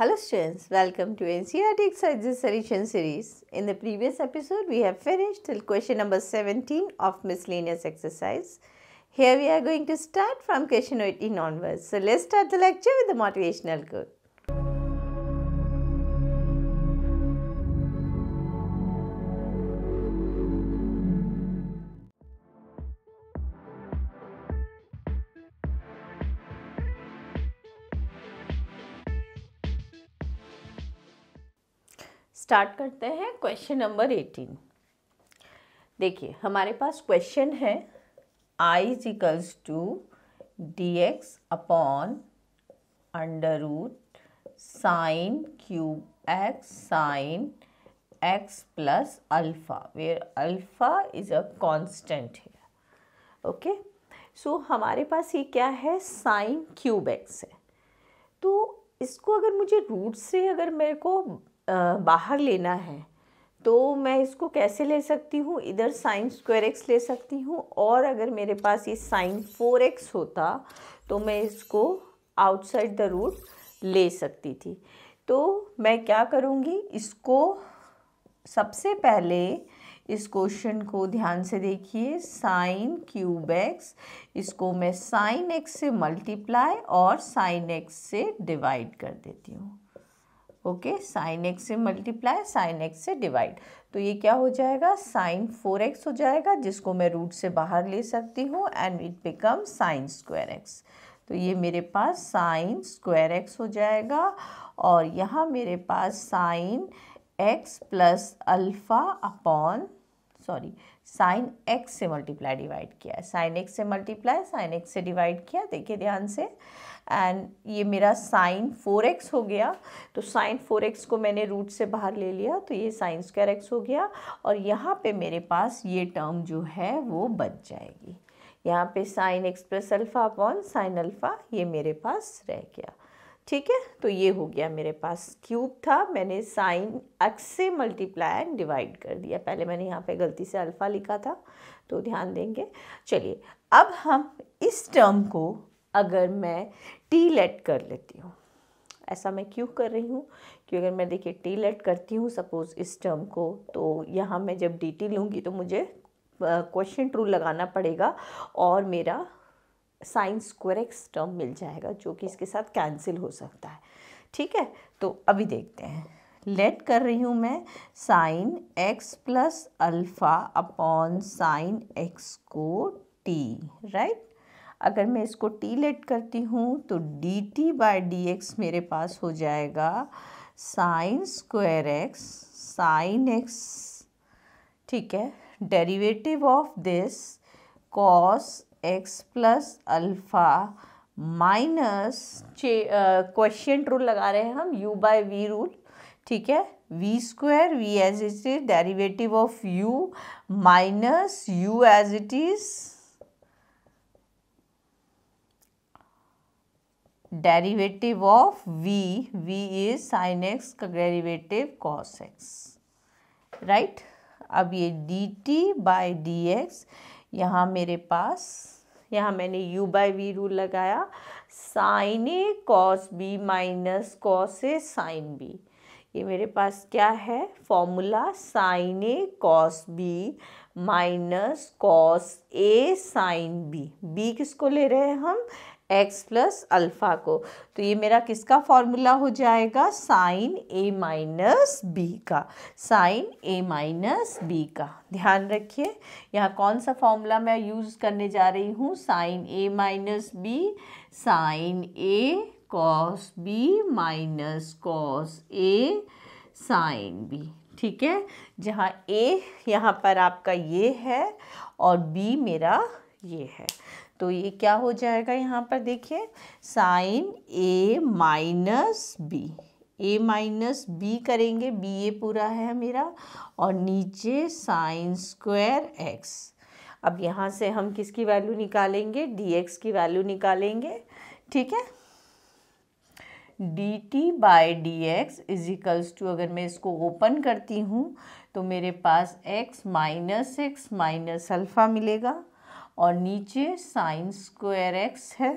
Hello students, welcome to NCERT Exercise Series. In the previous episode, we have finished till question number 17 of miscellaneous exercise. Here we are going to start from question 18 onwards. So let's start the lecture with the motivational quote. Start करते हैं question number eighteen देखिए हमारे पास question है I equals to d x upon under root sine cube x sine x plus alpha where alpha is a constant है okay so हमारे पास ये क्या है साइन क्यूब एक्स है तो इसको अगर मुझे रूट से अगर मेरे को बाहर लेना है तो मैं इसको कैसे ले सकती हूँ इधर साइन स्क्वायर एक्स ले सकती हूँ और अगर मेरे पास ये साइन फोर एक्स होता तो मैं इसको आउटसाइड द रूट ले सकती थी तो मैं क्या करूँगी इसको सबसे पहले इस क्वेश्चन को ध्यान से देखिए साइन क्यूब एक्स इसको मैं साइन एक्स से मल्टीप्लाई और साइन एक्स से डिवाइड कर देती हूँ ओके साइन एक्स से मल्टीप्लाई साइन एक्स से डिवाइड तो ये क्या हो जाएगा साइन फोर एक्स हो जाएगा जिसको मैं रूट से बाहर ले सकती हूँ and it become sine square x तो ये मेरे पास साइन स्क्वायर एक्स हो जाएगा और यहाँ मेरे पास sine x plus alpha upon sorry sine x से मल्टीप्लाई डिवाइड किया है साइन एक्स से मल्टीप्लाई साइन एक्स से डिवाइड किया देखिए ध्यान से एंड ये मेरा साइन फोर एक्स हो गया तो साइन फोर एक्स को मैंने रूट से बाहर ले लिया तो ये साइन स्क्वायर एक्स हो गया और यहाँ पे मेरे पास ये टर्म जो है वो बच जाएगी यहाँ पे sine x plus alpha upon sine alpha ये मेरे पास रह गया ठीक है तो ये हो गया मेरे पास क्यूब था मैंने साइन एक्स से मल्टीप्लाई एंड डिवाइड कर दिया पहले मैंने यहाँ पे गलती से अल्फ़ा लिखा था तो ध्यान देंगे चलिए अब हम इस टर्म को अगर मैं टी लेट कर लेती हूँ ऐसा मैं क्यों कर रही हूँ कि अगर मैं देखिए टी लेट करती हूँ सपोज़ इस टर्म को तो यहाँ मैं जब डी टी लूँगी तो मुझे क्वेश्चन ट्रू लगाना पड़ेगा और मेरा साइन स्क्वेर एक्स टर्म मिल जाएगा जो कि इसके साथ कैंसिल हो सकता है ठीक है तो अभी देखते हैं लेट कर रही हूँ मैं sine x plus alpha upon sine x को टी राइट अगर मैं इसको टी लेट करती हूँ तो d t by d x मेरे पास हो जाएगा sine square x sine x ठीक है derivative of this cos x plus alpha minus question rule लगा रहे हैं हम यू बाय वी रूल ठीक है v square v as it is derivative of u minus u as it is derivative of v v is sine x का derivative cos x right अब ये d t by d x यहाँ मेरे पास यहाँ मैंने u बाई वी रूल लगाया sine a cos b minus cos a sine b ये मेरे पास क्या है formula sine a cos b minus cos a sine B b किसको ले रहे हैं हम एक्स प्लस अल्फ़ा को तो ये मेरा किसका फॉर्मूला हो जाएगा साइन ए माइनस बी का साइन ए माइनस बी का ध्यान रखिए यहाँ कौन सा फॉर्मूला मैं यूज़ करने जा रही हूँ sine a minus b sine a cos b minus cos a sine b ठीक है जहाँ ए यहाँ पर आपका ये है और बी मेरा ये है तो ये क्या हो जाएगा यहाँ पर देखिए sine a minus b a minus b करेंगे बी ए पूरा है मेरा और नीचे साइन स्क्वायर एक्स अब यहाँ से हम किसकी वैल्यू निकालेंगे डी एक्स की वैल्यू निकालेंगे ठीक है d t by d x equals to अगर मैं इसको ओपन करती हूँ तो मेरे पास x minus x minus alpha मिलेगा और नीचे साइन स्क्वायर एक्स है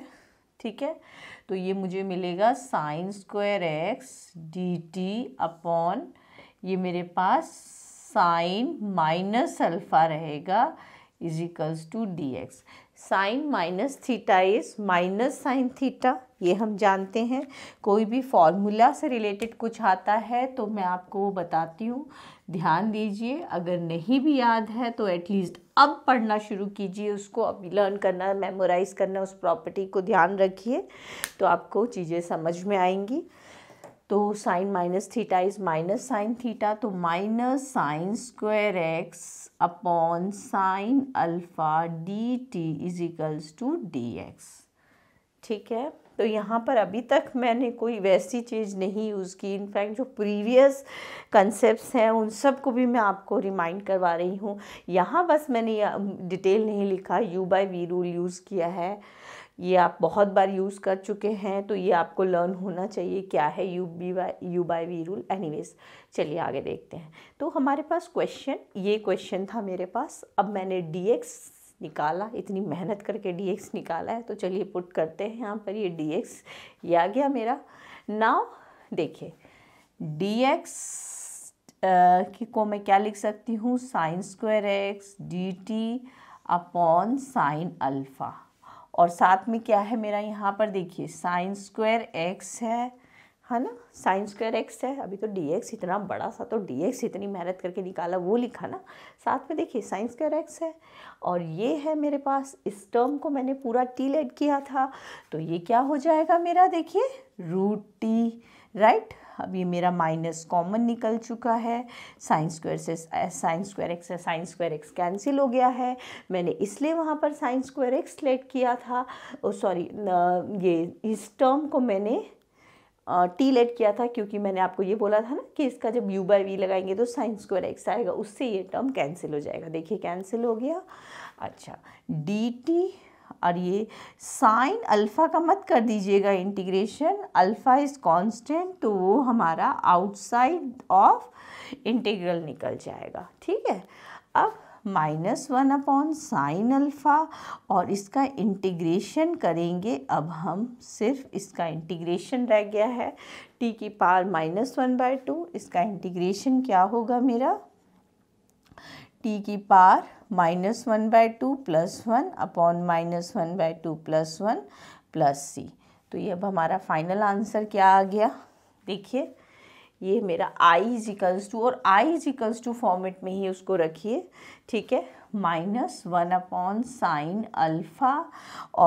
ठीक है तो ये मुझे मिलेगा sine square x d t upon ये मेरे पास साइन माइनस अल्फ़ा रहेगा is equals to d x sine minus theta is minus sine theta ये हम जानते हैं कोई भी फॉर्मूला से रिलेटेड कुछ आता है तो मैं आपको वो बताती हूँ ध्यान दीजिए अगर नहीं भी याद है तो एटलीस्ट अब पढ़ना शुरू कीजिए उसको अभी लर्न करना मेमोराइज़ करना उस प्रॉपर्टी को ध्यान रखिए तो आपको चीज़ें समझ में आएंगी तो sine minus theta is minus sine theta तो minus sine square x upon sine alpha d t is equals to d x ठीक है तो यहाँ पर अभी तक मैंने कोई वैसी चीज़ नहीं यूज़ की इनफैक्ट जो प्रीवियस कंसेप्ट हैं उन सब को भी मैं आपको रिमाइंड करवा रही हूँ यहाँ बस मैंने डिटेल नहीं लिखा u by v rule use किया है ये आप बहुत बार यूज़ कर चुके हैं तो ये आपको लर्न होना चाहिए क्या है u b by u by v rule any चलिए आगे देखते हैं तो हमारे पास क्वेश्चन ये क्वेश्चन था मेरे पास अब मैंने डी एक्स निकाला इतनी मेहनत करके डी निकाला है तो चलिए पुट करते हैं यहाँ पर ये डी एक्स ये आ गया मेरा नाव देखिए डी एक्स की को मैं क्या लिख सकती हूँ sine square x d t upon sine alpha और साथ में क्या है मेरा यहाँ पर देखिए साइन स्क्वायर एक्स है है ना साइन स्क्वायर एक्स है अभी तो डी एक्स इतना बड़ा सा तो डी एक्स इतनी मेहनत करके निकाला वो लिखा ना साथ में देखिए साइन स्क्वायर एक्स है और ये है मेरे पास इस टर्म को मैंने पूरा टी लेड किया था तो ये क्या हो जाएगा मेरा देखिए रूट टी राइट अब ये मेरा माइनस कॉमन निकल चुका है साइन स्क्वायर से साइन स्क्वायर एक्स से साइन स्क्वायर एक्स कैंसिल हो गया है मैंने इसलिए वहाँ पर साइन स्क्वायर एक्स लेट किया था सॉरी ये इस टर्म को मैंने टी लेट किया था क्योंकि मैंने आपको ये बोला था ना कि इसका जब यू बाई वी लगाएंगे तो साइन स्क्वायर एक्स आएगा उससे ये टर्म कैंसिल हो जाएगा देखिए कैंसिल हो गया अच्छा डी टी और ये साइन अल्फ़ा का मत कर दीजिएगा इंटीग्रेशन अल्फ़ा इज़ कांस्टेंट तो वो हमारा आउटसाइड ऑफ इंटीग्रल निकल जाएगा ठीक है अब minus one upon sine alpha और इसका इंटीग्रेशन करेंगे अब हम सिर्फ इसका इंटीग्रेशन रह गया है टी की power minus one by two इसका इंटीग्रेशन क्या होगा मेरा टी की power minus one by two plus one upon minus one by two plus one plus c तो ये अब हमारा फाइनल आंसर क्या आ गया देखिए ये मेरा आई इजिकल्स टू और आई इजिकल्स टू फॉर्मेट में ही उसको रखिए ठीक है minus one upon sine alpha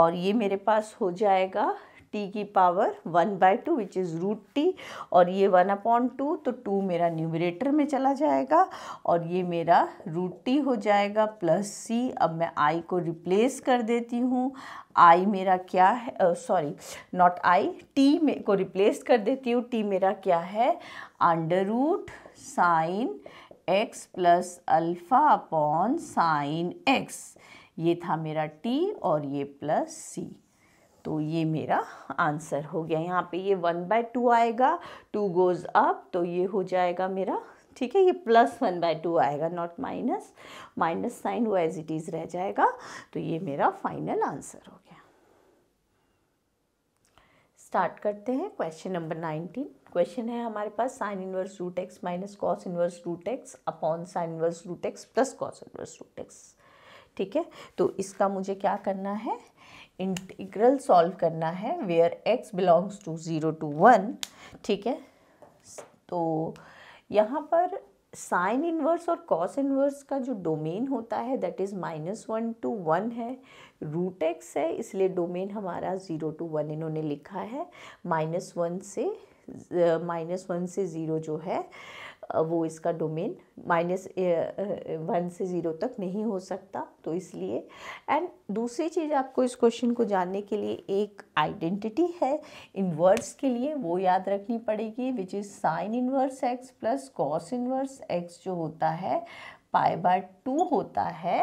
और ये मेरे पास हो जाएगा टी की power one by two which is root t और ये वन अपॉन टू तो टू मेरा न्यूमरेटर में चला जाएगा और ये मेरा रूट टी हो जाएगा प्लस सी अब मैं आई को रिप्लेस कर देती हूँ आई मेरा क्या है सॉरी नॉट आई टी में को रिप्लेस कर देती हूँ टी मेरा क्या है under root sine x plus alpha upon sine x ये था मेरा टी और ये प्लस सी तो ये मेरा आंसर हो गया यहाँ पे ये वन बाय टू आएगा टू गोज़ अप तो ये हो जाएगा मेरा ठीक है ये प्लस वन बाय टू आएगा नॉट माइनस माइनस साइन वो एज इट इज़ रह जाएगा तो ये मेरा फाइनल आंसर हो गया स्टार्ट करते हैं क्वेश्चन नंबर नाइनटीन क्वेश्चन है हमारे पास sine inverse root x minus cos inverse root x upon sine inverse root x plus cos inverse root x ठीक है तो इसका मुझे क्या करना है इंटीग्रल सॉल्व करना है where x belongs to zero to one ठीक है तो यहाँ पर साइन इन्वर्स और कॉस इन्वर्स का जो डोमेन होता है that is minus one to one है रूट एक्स है इसलिए डोमेन हमारा ज़ीरो टू वन इन्होंने लिखा है माइनस वन से माइनस वन से ज़ीरो जो है वो इसका डोमेन माइनस वन से ज़ीरो तक नहीं हो सकता तो इसलिए एंड दूसरी चीज़ आपको इस क्वेश्चन को जानने के लिए एक आइडेंटिटी है इनवर्स के लिए वो याद रखनी पड़ेगी which is sine inverse x plus cos inverse x जो होता है पाई बाय टू होता है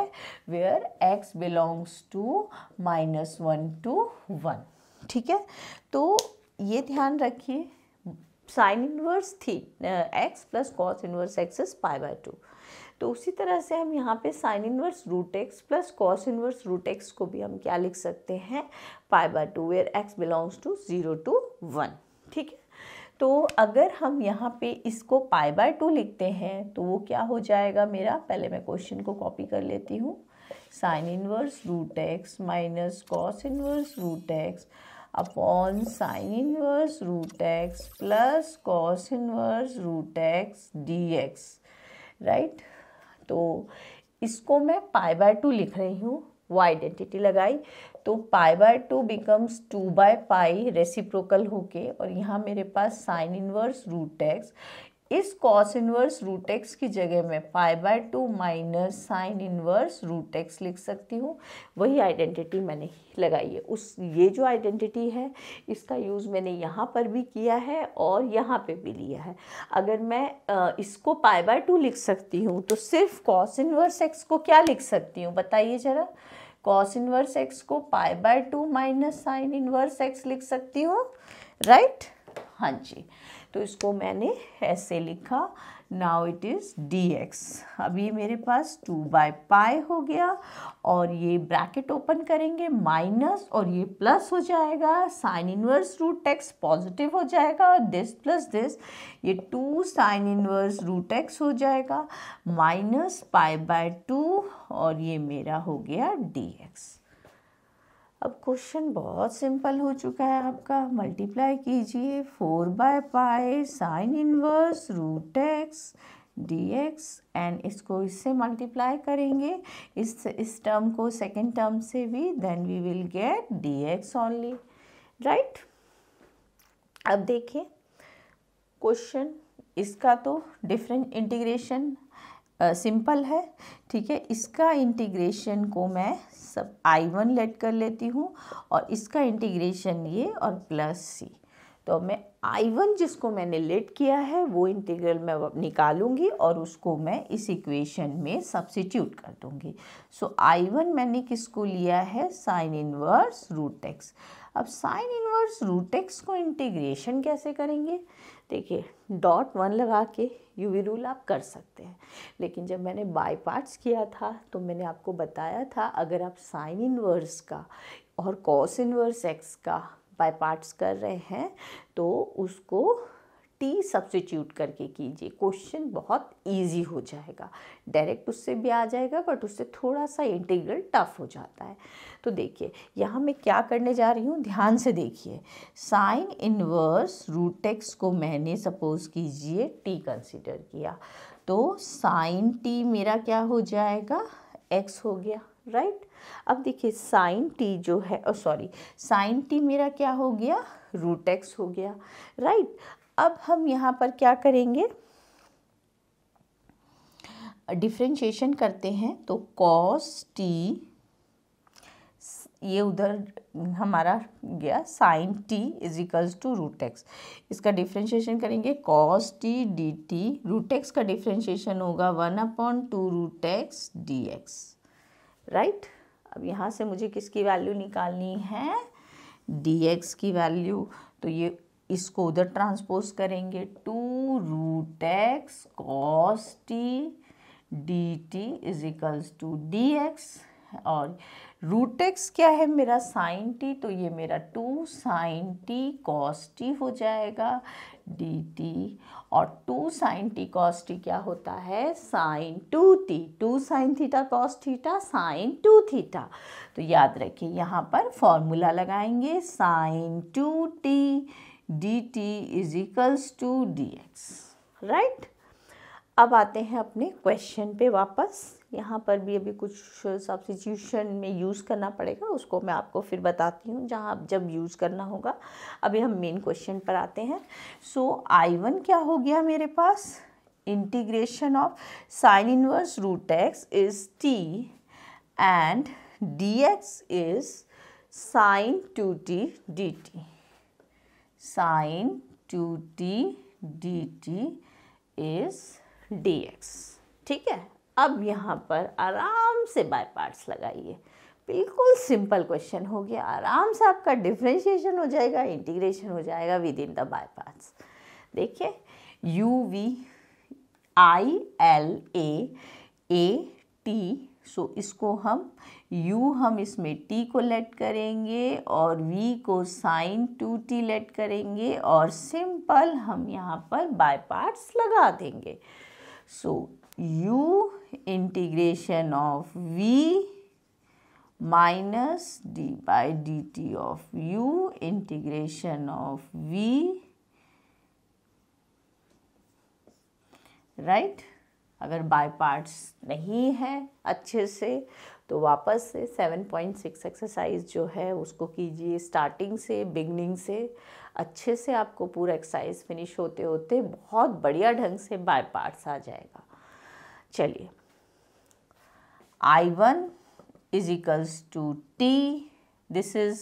where x belongs to minus one to one ठीक है तो ये ध्यान रखिए sine inverse the x plus cos inverse x is pi by two तो उसी तरह से हम यहाँ पे sine inverse root x plus cos inverse root x को भी हम क्या लिख सकते हैं पाई by two where x belongs to zero to one ठीक है तो अगर हम यहाँ पे इसको पाई बाय टू लिखते हैं तो वो क्या हो जाएगा मेरा पहले मैं क्वेश्चन को कॉपी कर लेती हूँ sine inverse root x minus cos inverse root x upon sine inverse root x plus cos inverse root x d x right तो इसको मैं पाई बाय टू लिख रही हूँ वो आइडेंटिटी लगाई तो pi by two becomes two by pi reciprocal होके और यहाँ मेरे पास साइन इनवर्स रूट एक्स इस कॉस इनवर्स रूट एक्स की जगह मैं pi by two minus sine inverse root x लिख सकती हूँ वही आइडेंटिटी मैंने लगाई है उस ये जो आइडेंटिटी है इसका यूज़ मैंने यहाँ पर भी किया है और यहाँ पे भी लिया है अगर मैं इसको पाई बाय टू लिख सकती हूँ तो सिर्फ कॉस इनवर्स एक्स को क्या लिख सकती हूँ बताइए ज़रा कॉस इनवर्स एक्स को pi by two minus sine inverse x लिख सकती हूँ राइट हाँ जी तो इसको मैंने ऐसे लिखा now it is d x अब ये मेरे पास टू बाय पाई हो गया और ये ब्रैकेट ओपन करेंगे माइनस और ये प्लस हो जाएगा sine inverse root x positive हो जाएगा और दिस प्लस दिस ये two sine inverse root x हो जाएगा माइनस पाई बाय टू और ये मेरा हो गया डी एक्स अब क्वेश्चन बहुत सिंपल हो चुका है आपका मल्टीप्लाई कीजिए four by pi sine inverse root x d x and इसको इससे मल्टीप्लाई करेंगे इस इस टर्म को सेकेंड टर्म से भी then we will get d x only right अब देखिए क्वेश्चन इसका तो डिफरेंट इंटीग्रेशन सिंपल है ठीक है इसका इंटीग्रेशन को मैं सब आई वन लेट कर लेती हूँ और इसका इंटीग्रेशन ये और प्लस सी तो मैं आई वन जिसको मैंने लेट किया है वो इंटीग्रल मैं निकालूंगी और उसको मैं इस इक्वेशन में सब्सिट्यूट कर दूंगी सो आई वन मैंने किसको लिया है साइन इनवर्स रूट एक्स अब साइन इनवर्स रूट एक्स को इंटीग्रेशन कैसे करेंगे देखिए डॉट वन लगा के यूवी रूल आप कर सकते हैं लेकिन जब मैंने बाई पार्ट्स किया था तो मैंने आपको बताया था अगर आप साइन इनवर्स का और कॉस इनवर्स एक्स का बाई पार्ट्स कर रहे हैं तो उसको टी सब्सटीट्यूट करके कीजिए क्वेश्चन बहुत इजी हो जाएगा डायरेक्ट उससे भी आ जाएगा बट उससे थोड़ा सा इंटीग्रल टफ हो जाता है तो देखिए यहाँ मैं क्या करने जा रही हूँ ध्यान से देखिए साइन इनवर्स रूट एक्स को मैंने सपोज कीजिए टी कंसिडर किया तो साइन टी मेरा क्या हो जाएगा एक्स हो गया राइट right? अब देखिए साइन टी जो है ओ सॉरी साइन टी मेरा क्या हो गया रूट एक्स हो गया राइट right? अब हम यहाँ पर क्या करेंगे डिफ्रेंशिएशन करते हैं तो कॉस टी ये उधर हमारा गया sine t is equals to root x इसका डिफ्रेंशिएशन करेंगे cos t d t root x का डिफ्रेंशिएशन होगा one upon two root x d x right अब यहाँ से मुझे किसकी वैल्यू निकालनी है डी एक्स की वैल्यू तो ये इसको उधर ट्रांसपोज करेंगे two root x cos t d t is equals to d x और रूट एक्स क्या है मेरा साइन टी तो ये मेरा two sine t cos t हो जाएगा डी टी और two sine t cos t क्या होता है sine two t two sine theta cos theta sine two theta तो याद रखिए यहाँ पर फॉर्मूला लगाएंगे sine two t d t is equals to d x right अब आते हैं अपने क्वेश्चन पे वापस यहाँ पर भी अभी कुछ सब्सिट्यूशन में यूज़ करना पड़ेगा उसको मैं आपको फिर बताती हूँ जहाँ जब यूज़ करना होगा अभी हम मेन क्वेश्चन पर आते हैं सो आई वन क्या हो गया मेरे पास integration of sine inverse root x is t and d x is sine two t d t sine two t d t is d x ठीक है अब यहाँ पर आराम से बाय पार्ट्स लगाइए बिल्कुल सिंपल क्वेश्चन हो गया आराम से आपका डिफ्रेंशिएशन हो जाएगा इंटीग्रेशन हो जाएगा within the by parts देखिए u v I L A A T so इसको हम u हम इसमें t को लेट करेंगे और v को साइन टू टी लेट करेंगे और सिंपल हम यहाँ पर बाय पार्ट्स लगा देंगे so so, u integration of v minus d by dt of u integration of v right right? अगर बाय पार्ट्स नहीं है अच्छे से तो वापस से सेवन पॉइंट सिक्स एक्सरसाइज जो है उसको कीजिए स्टार्टिंग से बिगनिंग से अच्छे से आपको पूरा एक्सरसाइज फिनिश होते होते बहुत बढ़िया ढंग से बाय पार्ट्स आ जाएगा चलिए I one is equals to t this is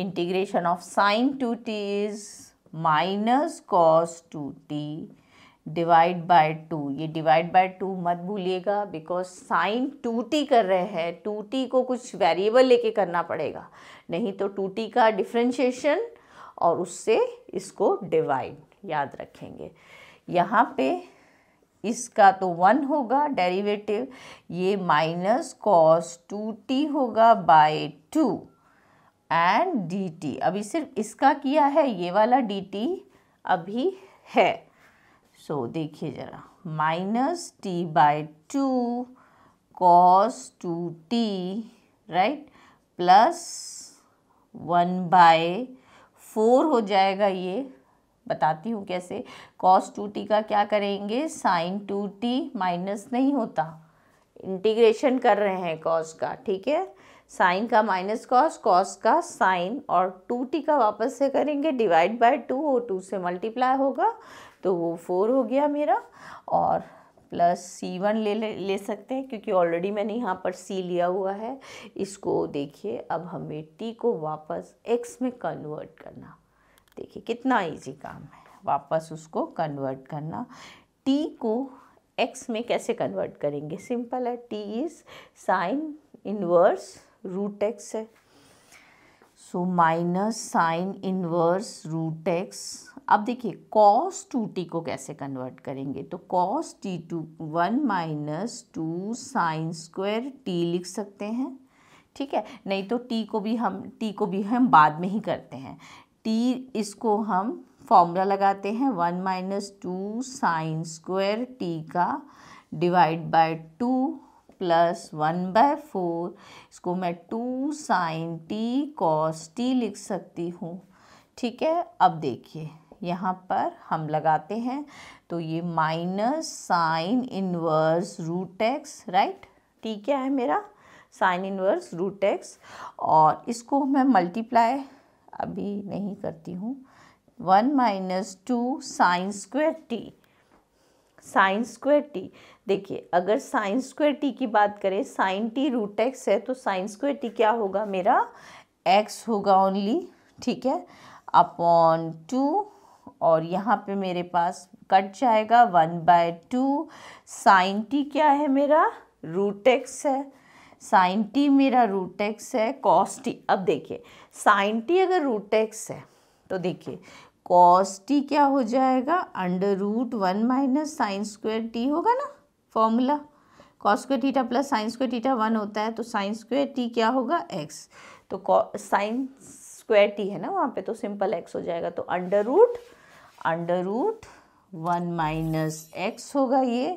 integration of sine two t is minus cos two t divide by two ये डिवाइड बाय टू मत भूलिएगा बिकॉज साइन टू टी कर रहे हैं टू टी को कुछ वेरिएबल लेके करना पड़ेगा नहीं तो टू टी का डिफ्रेंशिएशन और उससे इसको डिवाइड याद रखेंगे यहाँ पे इसका तो वन होगा डेरिवेटिव ये माइनस कॉस टू टी होगा by two and d t अभी सिर्फ इसका किया है ये वाला डी टी अभी है सो so, देखिए ज़रा minus t by two cos two t right plus one by four हो जाएगा ये बताती हूँ कैसे कॉस टू टी का क्या करेंगे साइन टू टी माइनस नहीं होता इंटीग्रेशन कर रहे हैं कॉस का ठीक है साइन का माइनस कॉस कॉस का साइन और टू टी का वापस से करेंगे डिवाइड बाय टू और टू से मल्टीप्लाई होगा तो वो फोर हो गया मेरा और प्लस सी वन ले ले सकते हैं क्योंकि ऑलरेडी मैंने यहाँ पर सी लिया हुआ है इसको देखिए अब हमें टी को वापस एक्स में कन्वर्ट करना देखिए कितना इजी काम है वापस उसको कन्वर्ट करना टी को एक्स में कैसे कन्वर्ट करेंगे सिंपल है t is sine inverse root x है so minus sine inverse root x अब देखिए कॉस टू टी को कैसे कन्वर्ट करेंगे तो cos t two one minus two sine square t लिख सकते हैं ठीक है नहीं तो टी को भी हम टी को भी हम बाद में ही करते हैं टी इसको हम फॉर्मूला लगाते हैं one minus two sine square t का divide by two plus one by four इसको मैं two sine t cos t लिख सकती हूँ ठीक है अब देखिए यहाँ पर हम लगाते हैं तो ये minus sine inverse root x right t क्या है मेरा साइन इनवर्स रूट एक्स और इसको मैं मल्टीप्लाई अभी नहीं करती हूँ one minus two sine square t sine square t देखिए अगर साइन स्क्वेयर टी की बात करें साइन टी रूट एक्स है तो साइन स्क्वेयर टी क्या होगा मेरा एक्स होगा ओनली ठीक है अपॉन टू और यहाँ पे मेरे पास कट जाएगा one by two sine t क्या है मेरा रूट एक्स है साइन टी मेरा रूट एक्स है कॉस टी अब देखिए साइन टी अगर रूट एक्स है तो देखिए कॉस टी क्या हो जाएगा under root one minus sine square t होगा ना formula cos square theta plus sine square theta one होता है तो साइन स्क्वेयर टी क्या होगा एक्स तो साइन स्क्वायर टी है ना वहाँ पे तो सिंपल एक्स हो जाएगा तो under root under root one minus x होगा ये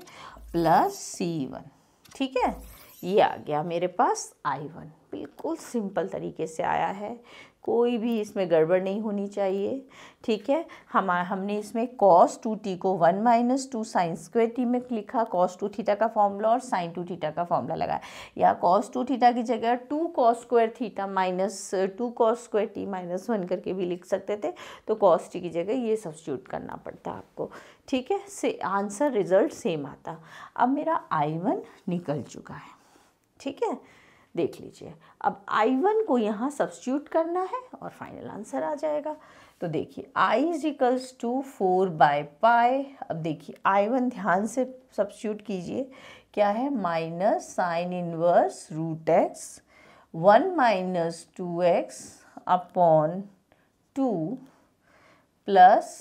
प्लस सी वन ठीक है ये आ गया मेरे पास आई वन बिल्कुल सिंपल तरीके से आया है कोई भी इसमें गड़बड़ नहीं होनी चाहिए ठीक है हम हमने इसमें कॉस टू टी को one minus two sine square t में लिखा कॉस टू थीटा का फॉर्मूला और साइन टू थीटा का फॉर्मूला लगाया या कॉस टू थीटा की जगह two cos square theta minus two cos square t minus one करके भी लिख सकते थे तो कॉस टी की जगह ये सब्सिट्यूट करना पड़ता आपको ठीक है से आंसर रिजल्ट सेम आता अब मेरा आई वन निकल चुका है ठीक है देख लीजिए अब आई वन को यहाँ सब्सट्यूट करना है और फाइनल आंसर आ जाएगा तो देखिए I equals to four by pi अब देखिए आई वन ध्यान से सब्सट्यूट कीजिए क्या है minus sine inverse root x one minus two x upon two plus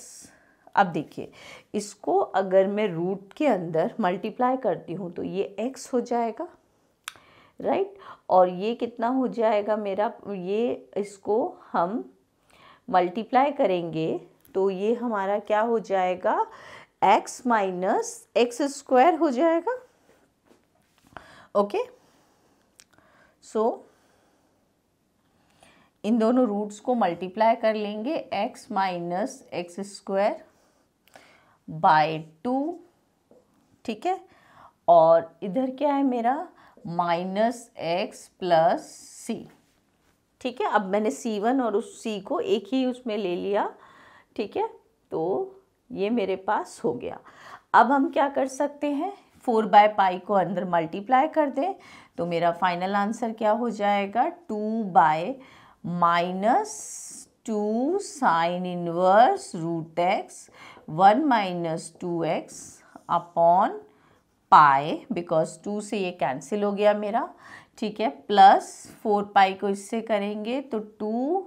अब देखिए इसको अगर मैं रूट के अंदर मल्टीप्लाई करती हूँ तो ये एक्स हो जाएगा राइट right? और ये कितना हो जाएगा मेरा ये इसको हम मल्टीप्लाई करेंगे तो ये हमारा क्या हो जाएगा x माइनस एक्स स्क्वायर हो जाएगा ओके सो इन दोनों रूट्स को मल्टीप्लाई कर लेंगे x minus x square by two ठीक है और इधर क्या है मेरा माइनस एक्स प्लस सी ठीक है अब मैंने सी वन और उस सी को एक ही उसमें ले लिया ठीक है तो ये मेरे पास हो गया अब हम क्या कर सकते हैं फोर बाय पाई को अंदर मल्टीप्लाई कर दें तो मेरा फाइनल आंसर क्या हो जाएगा two by minus two sine inverse root x one minus two x upon pi because two से ये कैंसिल हो गया मेरा ठीक है प्लस फोर पाई को इससे करेंगे तो two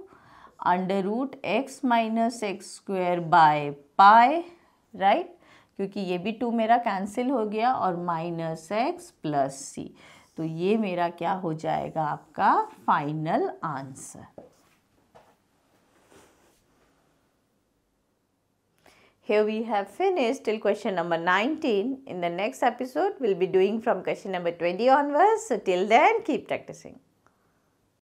under root x minus x square by pi right क्योंकि ये भी टू मेरा कैंसिल हो गया और माइनस एक्स प्लस सी तो ये मेरा क्या हो जाएगा आपका final answer Here we have finished till question number 19. In the next episode, we'll be doing from question number 20 onwards. So till then, keep practicing.